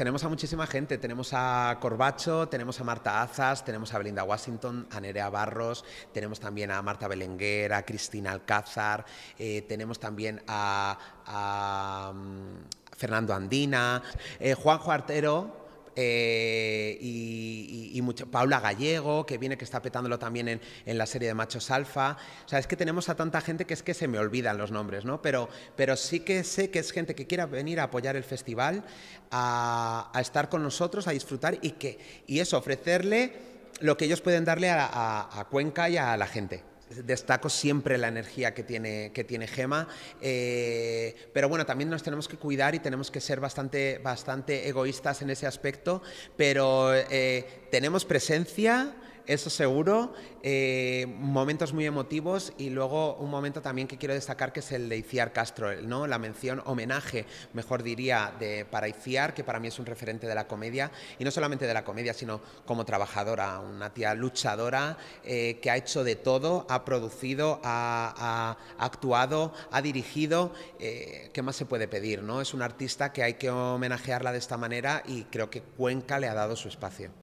Tenemos a muchísima gente, tenemos a Corbacho, tenemos a Marta Azas, tenemos a Belinda Washington, a Nerea Barros, tenemos también a Marta Belenguer, a Cristina Alcázar, eh, tenemos también a, mm, Fernando Andina, juan eh, Juanjo Artero, eh, Paula Gallego, que viene, que está petándolo también en, la serie de Machos Alfa. O sea, es que tenemos a tanta gente que es que se me olvidan los nombres, ¿no? Pero, pero sí que sé que es gente que quiera venir a apoyar el festival, a, estar con nosotros, a disfrutar y que, y eso, ofrecerle lo que ellos pueden darle a Cuenca y a la gente destaco siempre la energía que tiene, que tiene Gema, eh, pero bueno, también nos tenemos que cuidar y tenemos que ser bastante, bastante egoístas en ese aspecto, pero eh, tenemos presencia, eso seguro, eh, momentos muy emotivos y luego un momento también que quiero destacar que es el de Iciar Castro, ¿no? la mención homenaje, mejor diría, de, para Iciar, que para mí es un referente de la comedia, y no solamente de la comedia, sino como trabajadora, una tía luchadora eh, que ha hecho de todo, ha producido, ha, actuado, ha dirigido, eh, ¿qué más se puede pedir? Es una artista que hay que homenajearla de esta manera y creo que Cuenca le ha dado su espacio.